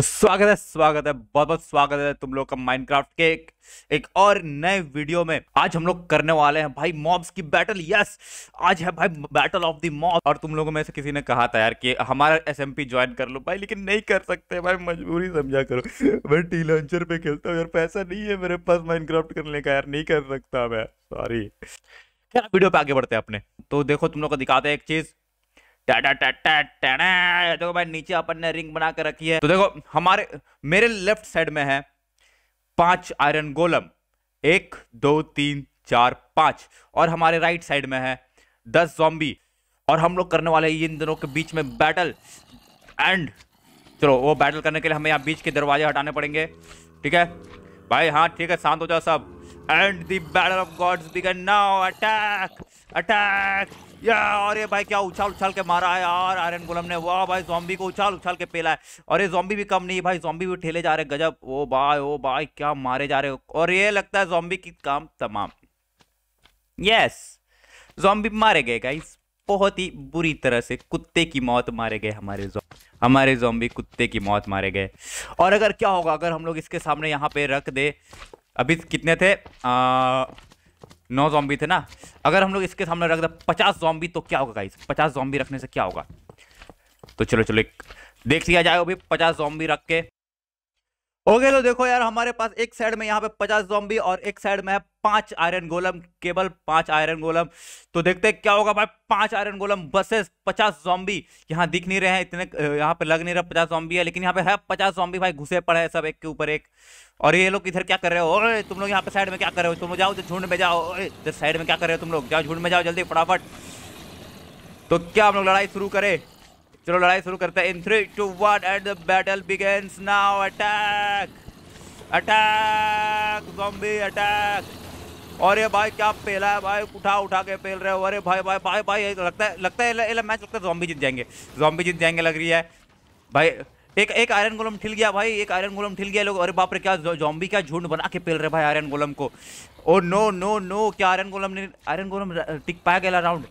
तो स्वागत है स्वागत है बहुत बहुत स्वागत है तुम लोग का माइनक्राफ्ट के एक, एक और नए वीडियो में आज हम लोग करने वाले हैं भाई मॉब्स की बैटल यस आज है भाई बैटल ऑफ द मॉब और तुम लोगों में से किसी ने कहा था यार कि हमारा एसएमपी ज्वाइन कर लो भाई लेकिन नहीं कर सकते भाई मजबूरी समझा करो मैं टी लॉन्चर पे खेलता हूँ यार पैसा नहीं है मेरे पास माइनक्राफ्ट करने का यार नहीं कर सकता मैं सॉरी वीडियो पे आगे बढ़ते हैं अपने तो देखो तुम लोग को दिखाते हैं एक चीज टाटा टाटा टाटा देखो भाई नीचे अपन ने रिंग बना कर रखी है तो देखो हमारे मेरे लेफ्ट साइड में है पांच आयरन गोलम एक दो तीन चार पांच और हमारे राइट साइड में है दस जॉम्बी और हम लोग करने वाले इन दोनों के बीच में बैटल एंड चलो वो बैटल करने के लिए हमें यहाँ बीच के दरवाजे हटाने पड़ेंगे ठीक है भाई हाँ ठीक है शांत हो जाओ सब and battle of gods begin now attack attack या और ये भाई क्या उछाल उछाल के मारा है यार आयरन गोलम ने वाह भाई जॉम्बी को उछाल उछाल के पेला है और ये जॉम्बी भी कम नहीं भाई जॉम्बी भी ठेले जा रहे गजब ओ भाई ओ भाई क्या मारे जा रहे हो और ये लगता है जॉम्बी की काम तमाम यस जॉम्बी मारे गए गाइस बहुत ही बुरी तरह से कुत्ते की मौत मारे गए हमारे हमारे जॉम्बी कुत्ते की मौत मारे गए और अगर क्या होगा अगर हम लोग इसके सामने यहाँ पे रख दे अभी कितने थे आ, नौ जॉम्बी थे ना अगर हम लोग इसके सामने रख दे पचास जॉम्बी तो क्या होगा गाइस पचास जॉम्बी रखने से क्या होगा तो चलो चलो एक देख लिया जाए अभी पचास जॉम्बी रख के ओके तो देखो यार हमारे पास एक साइड में यहाँ पे पचास जॉम्बी और एक साइड में है पांच आयरन गोलम केवल पांच आयरन गोलम तो देखते हैं क्या होगा भाई पांच आयरन गोलम बसेस पचास जॉम्बी यहाँ दिख नहीं रहे हैं इतने यहाँ पे लग नहीं रहा पचास जॉम्बी है लेकिन यहाँ पे है पचास जॉम्बी भाई घुसे पड़े हैं सब एक के ऊपर एक और ये लोग इधर क्या कर रहे हो तुम लोग यहाँ पे साइड में क्या कर रहे हो तुम जाओ झुंड में जाओ इधर साइड में क्या कर रहे हो तुम लोग जाओ झुंड में जाओ जल्दी फटाफट तो क्या हम लोग लड़ाई शुरू करें चलो लड़ाई शुरू करते हैं in three two one and the battle begins now attack attack zombie attack और ये भाई क्या पेला है भाई उठा उठा के पेल रहे हो अरे भाई भाई भाई भाई तो लगता है लगता है एला मैच लगता है जॉम्बी जीत जाएंगे जॉम्बी जीत जाएंगे लग रही है भाई एक एक आयरन गोलम ठिल गया भाई एक आयरन गोलम ठिल गया लोग अरे बाप रे क्या जॉम्बी क्या झुंड बना के पेल रहे भाई आयरन गोलम को ओ नो नो नो क्या आयरन गोलम ने आयरन गोलम टिक पाया गया राउंड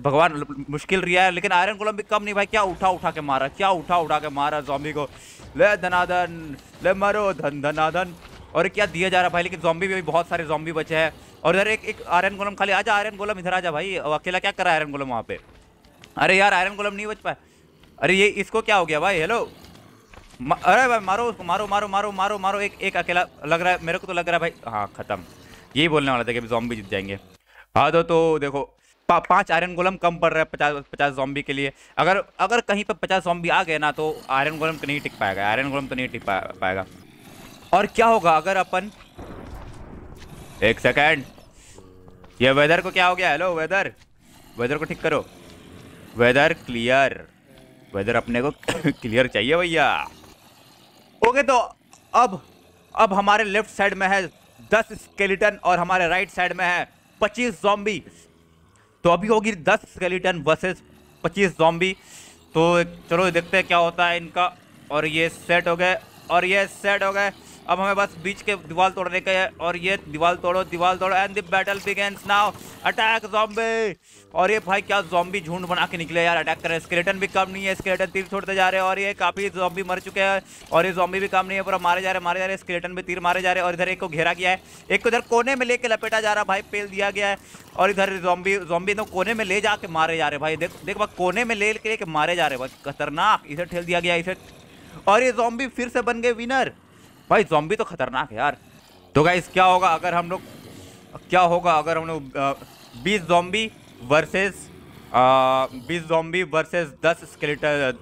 भगवान मुश्किल रिया है लेकिन आयरन गोलम भी कम नहीं भाई क्या उठा उठा के मारा क्या उठा उठा के मारा जॉम्बी को ले धनाधन ले मरो धन धनाधन और क्या दिया जा रहा है भाई लेकिन जॉम्बी भी बहुत सारे जॉम्बी बचे हैं और इधर एक एक आयरन गोलम खाली आजा आयरन गोलम इधर आजा भाई अकेला क्या कर रहा है आयरन गोलम वहाँ पे अरे यार आयरन गोलम नहीं बच पाए अरे ये इसको क्या हो गया भाई हेलो अरे भाई मारो उसको मारो मारो मारो मारो मारो एक एक अकेला लग रहा है मेरे को तो लग रहा है भाई हाँ खत्म यही बोलने वाला था कि अभी जॉम्बी जीत जाएंगे हाँ तो देखो पाँच आयरन गोलम कम पड़ रहा है पचास पचास जॉम्बी के लिए अगर अगर कहीं पर पचास जॉम्बी आ गए ना तो आयरन गोलम तो नहीं टिक पाएगा आयरन गोलम तो नहीं टिक पाएगा और क्या होगा अगर अपन एक सेकेंड ये वेदर को क्या हो गया हेलो वेदर वेदर को ठीक करो वेदर क्लियर वेदर अपने को क्लियर चाहिए भैया ओके तो अब अब हमारे लेफ्ट साइड में है दस स्केलेटन और हमारे राइट साइड में है पच्चीस जॉम्बी तो अभी होगी दस स्केलेटन वर्सेस पच्चीस जॉम्बी तो चलो देखते हैं क्या होता है इनका और ये सेट हो गए और ये सेट हो गए अब हमें बस बीच के दीवार तोड़ने के और ये दीवार तोड़ो दीवार तोड़ो and the battle begins now attack zombie और ये भाई क्या जॉम्बी झुंड बना के निकले यार अटैक कर रहे स्केलेटन भी कम नहीं है स्केलेटन तीर छोड़ते जा रहे हैं और ये काफ़ी जॉम्बी मर चुके हैं और ये जॉम्बी भी कम नहीं है पूरा मारे जा रहे मारे जा रहे स्केलेटन भी तीर मारे जा रहे और इधर एक को घेरा गया है एक को इधर कोने में लेके लपेटा जा रहा भाई पेल दिया गया है और इधर जॉम्बी जॉम्बी तो कोने में ले जाके मारे जा रहे भाई देख देख भाई कोने में ले लेके मारे जा रहे भाई खतरनाक इधर ठेल दिया गया इधर और ये जॉम्बी फिर से बन गए विनर भाई जॉम्बी तो खतरनाक है यार तो गाइज क्या होगा अगर हम लोग क्या होगा अगर हम लोग बीस जॉम्बी वर्सेस बीस जॉम्बी वर्सेस दस स्केलेटर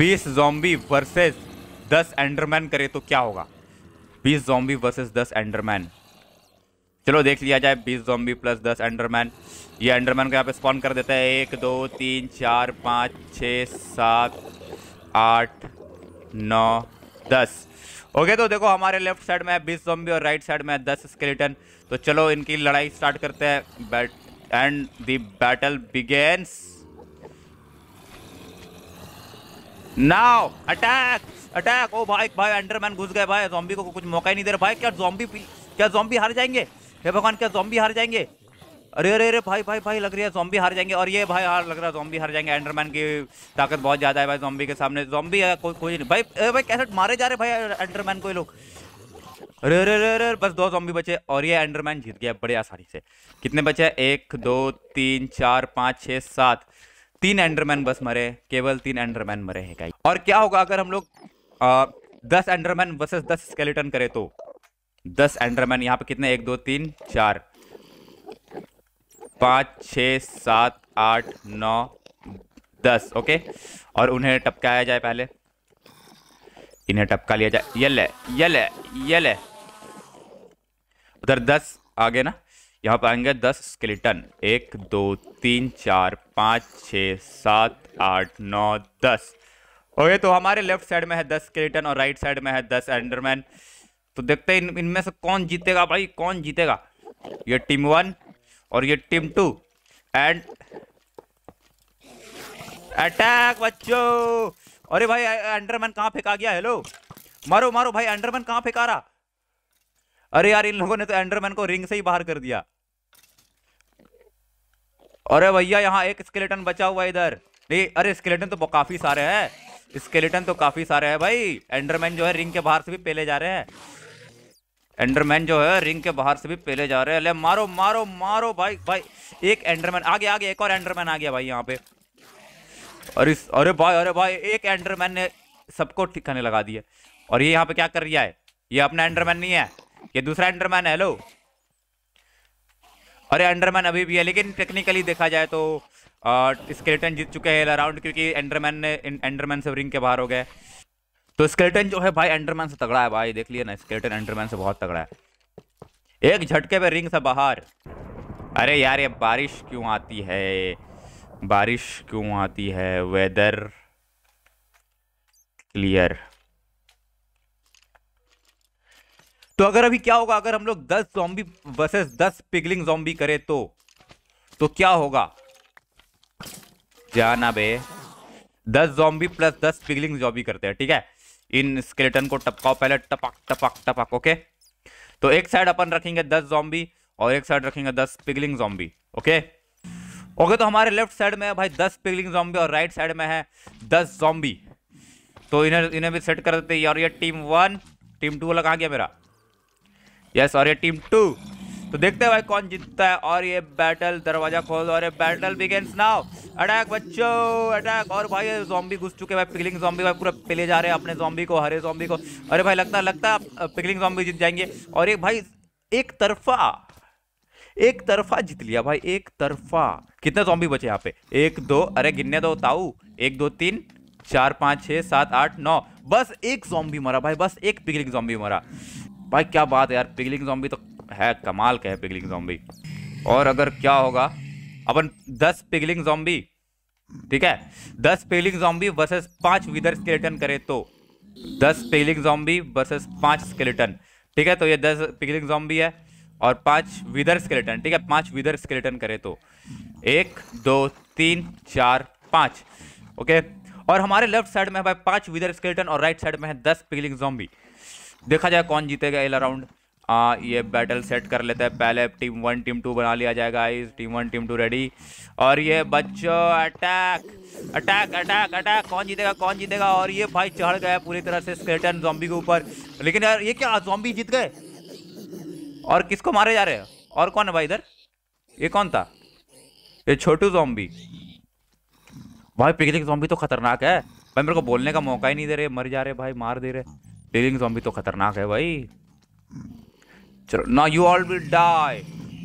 बीस जॉम्बी वर्सेस दस एंडरमैन करे तो क्या होगा बीस जॉम्बी वर्सेस दस एंडरमैन चलो देख लिया जाए बीस जॉम्बी प्लस दस एंडरमैन ये एंडरमैन को यहाँ पे स्पॉन कर देता है एक दो तीन चार पाँच छ सात आठ नौ दस ओके तो देखो हमारे लेफ्ट साइड में बीस जोम्बी और राइट साइड में दस स्केलेटन तो चलो इनकी लड़ाई स्टार्ट करते हैं बैट and the battle begins now attack attack oh भाई भाई अंडरमैन घुस गए भाई जोम्बी को कुछ मौका ही नहीं दे रहा भाई क्या जोम्बी क्या जोम्बी हार जाएंगे हे भगवान क्या जॉम्बी हार जाएंगे अरे अरे अरे भाई भाई भाई लग रही है जॉम्बी हार जाएंगे और ये भाई हार लग रहा है जॉम्बी हार जाएंगे एंडरमैन की ताकत बहुत ज़्यादा है भाई जॉम्बी के सामने जॉम्बी कोई कोई नहीं भाई अरे भाई कैसे मारे जा रहे भाई एंडरमैन को ये लोग अरे अरे अरे अरे बस दो जॉम्बी बचे और ये एंडरमैन जीत गया बड़े आसानी से कितने बचे एक दो तीन चार पाँच छः सात तीन एंडरमैन बस मरे केवल तीन एंडरमैन मरे हैं कहीं और क्या होगा अगर हम लोग दस एंडरमैन वर्सेस दस स्केलेटन करें तो दस एंडरमैन यहाँ पे कितने एक दो तीन चार पाँच छः सात आठ नौ दस ओके और उन्हें टपकाया जाए पहले इन्हें टपका लिया जाए यले यले यले उधर दस आगे ना यहाँ पर आएंगे दस स्केलेटन एक दो तीन चार पाँच छ सात आठ नौ दस ओके तो हमारे लेफ्ट साइड में है दस स्केलेटन और राइट साइड में है दस एंडरमैन तो देखते हैं इन इनमें से कौन जीतेगा भाई कौन जीतेगा ये टीम वन और ये टीम टू एंड अटैक बच्चो अरे भाई अंडरमैन कहां फेंका गया हेलो मारो मारो भाई अंडरमैन कहां फेंका रहा अरे यार इन लोगों ने तो एंडरमैन को रिंग से ही बाहर कर दिया अरे भैया यहाँ एक स्केलेटन बचा हुआ इधर नहीं अरे स्केलेटन तो काफी सारे हैं स्केलेटन तो काफी सारे हैं भाई एंडरमैन जो है रिंग के बाहर से भी पहले जा रहे हैं एंडरमैन जो है रिंग के बाहर से भी पहले जा रहे हैं अले मारो मारो मारो भाई भाई एक एंडरमैन आ गया आ गया एक और एंडरमैन आ गया भाई यहाँ पे अरे अरे भाई अरे भाई एक एंडरमैन ने सबको ठिकाने लगा दिया और ये यहाँ पे क्या कर रहा है ये अपना एंडरमैन नहीं है ये दूसरा एंडरमैन है हेलो अरे एंडरमैन अभी भी है लेकिन टेक्निकली देखा जाए तो स्केलेटन जीत चुके हैं राउंड क्योंकि एंडरमैन ने एंडरमैन से रिंग के बाहर हो गए तो स्केलेटन जो है भाई एंडरमैन से तगड़ा है भाई देख लिया ना स्केलेटन एंडरमैन से बहुत तगड़ा है एक झटके पे रिंग से बाहर अरे यार ये बारिश क्यों आती है बारिश क्यों आती है वेदर क्लियर तो अगर अभी क्या होगा अगर हम लोग दस जॉम्बी वर्सेस दस पिगलिंग जॉम्बी करें तो तो क्या होगा जाना बे दस जॉम्बी प्लस दस पिगलिंग जॉम्बी करते हैं ठीक है इन स्केलेटन को टपकाओ पहले टपक टपक टपक ओके तो एक साइड अपन रखेंगे दस जॉम्बी और एक साइड रखेंगे दस पिगलिंग जॉम्बी ओके ओके तो हमारे लेफ्ट साइड में है भाई दस पिगलिंग जॉम्बी और राइट साइड में है दस जॉम्बी तो इन्हें इन्हें भी सेट कर देते और ये टीम वन टीम टू वाला लगा गया मेरा यस और ये टीम टू तो देखते हैं भाई कौन जीतता है और ये बैटल दरवाजा खोल और ये बैटल बिगेन्स नाउ अटैक बच्चो अटैक और भाई जॉम्बी घुस चुके भाई पिकलिंग जॉम्बी भाई पूरा पेले जा रहे हैं अपने जॉम्बी को हरे जॉम्बी को अरे भाई लगता लगता पिकलिंग जॉम्बी जीत जाएंगे और एक भाई एक तरफा एक तरफा जीत लिया भाई एक तरफा कितने जॉम्बी बचे यहाँ पे एक दो अरे गिनने दो ताऊ एक दो तीन चार पाँच छः सात आठ नौ बस एक जॉम्बी मरा भाई बस एक पिघलिंग जॉम्बी मरा भाई क्या बात है यार पिघलिंग जॉम्बी तो है कमाल का है पिघलिंग जॉम्बी और अगर क्या होगा अपन दस पिगलिंग जॉम्बी ठीक है दस पेलिंग जॉम्बी वर्सेस पांच विदर स्केलेटन करे तो दस पेलिंग जॉम्बी वर्सेस पांच स्केलेटन ठीक है तो ये दस पिगलिंग जॉम्बी है और पांच विदर स्केलेटन ठीक है पांच विदर स्केलेटन करे तो एक दो तीन चार पांच ओके और हमारे लेफ्ट साइड में है पांच विदर स्केलेटन और राइट साइड में है दस पिगलिंग जॉम्बी देखा जाए कौन जीतेगा एल राउंड हाँ ये बैटल सेट कर लेते हैं पहले टीम वन टीम टू बना लिया जाएगा इस team one team two ready और ये बच्चों अटैक अटैक अटैक अटैक कौन जीतेगा कौन जीतेगा और ये भाई चढ़ गया पूरी तरह से स्केटन जॉम्बी के ऊपर लेकिन यार ये क्या जॉम्बी जीत गए और किसको मारे जा रहे हैं और कौन है भाई इधर ये कौन था ये छोटू जॉम्बी भाई पिघलिंग जॉम्बी तो खतरनाक है भाई मेरे को बोलने का मौका ही नहीं दे रहे मर जा रहे भाई मार दे रहे पिघलिंग जॉम्बी तो खतरनाक है भाई चलो ना you all will die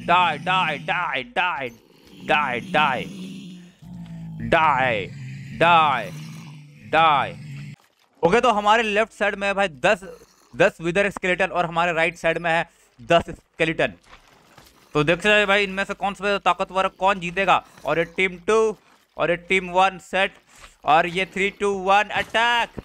die die die die die die die die die okay तो हमारे लेफ्ट साइड में है भाई दस दस विदर स्केलेटन और हमारे राइट साइड में है दस स्केलेटन तो देख सकते भाई इनमें से कौन सा ताकतवर कौन जीतेगा और ये टीम टू और ये टीम वन सेट और ये three two one attack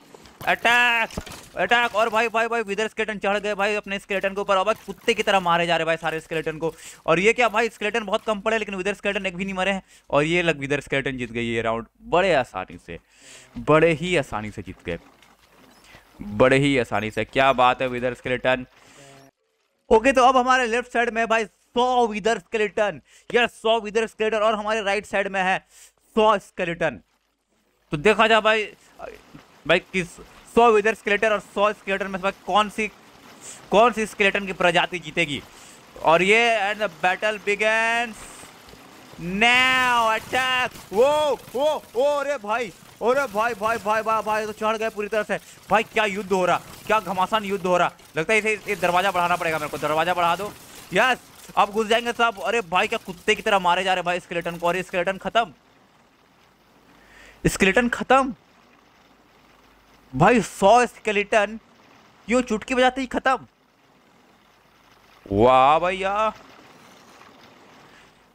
attack attack और भाई भाई भाई विदर स्केलेटन चढ़ गए भाई अपने स्केलेटन के ऊपर और भाई कुत्ते की तरह मारे जा रहे भाई सारे स्केलेटन को और ये क्या भाई स्केलेटन बहुत कम पड़े लेकिन विदर स्केलेटन एक भी नहीं मरे हैं और ये लग विदर स्केलेटन जीत गई ये राउंड बड़े आसानी से बड़े ही आसानी से जीत गए बड़े ही आसानी से क्या बात है विदर स्केलेटन ओके तो अब हमारे लेफ्ट साइड में भाई सौ विदर स्केलेटन यार सौ विदर स्केलेटन और हमारे राइट साइड में है सौ स्केलेटन तो देखा जाए भाई भाई किस सौ विदर स्केलेटन और सौ स्केलेटन में से कौन सी कौन सी स्केलेटन की प्रजाति जीतेगी और ये and the battle begins now attack वो वो ओ अरे भाई अरे भाई भाई भाई भाई भाई तो चढ़ गए पूरी तरह से भाई क्या युद्ध हो रहा क्या घमासान युद्ध हो रहा लगता है इसे ये दरवाज़ा बढ़ाना पड़ेगा मेरे को दरवाज़ा बढ़ा दो यस अब घुस जाएंगे सब अरे भाई क्या कुत्ते की तरह मारे जा रहे भाई स्केलेटन को अरे स्केलेटन खत्म स्केलेटन खत्म भाई सौ स्केलेटन क्यों चुटकी बजाते ही ख़त्म वाह भैया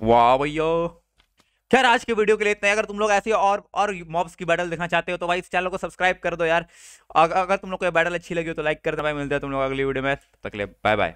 वाह भैया खैर आज के वीडियो के लिए इतना अगर तुम लोग ऐसे और और मॉब्स की बैटल देखना चाहते हो तो भाई इस चैनल को सब्सक्राइब कर दो यार अगर तुम लोग को ये बैटल अच्छी लगी हो तो लाइक कर दो भाई मिलते हैं तुम लोग अगली वीडियो में तक तो बाय बाय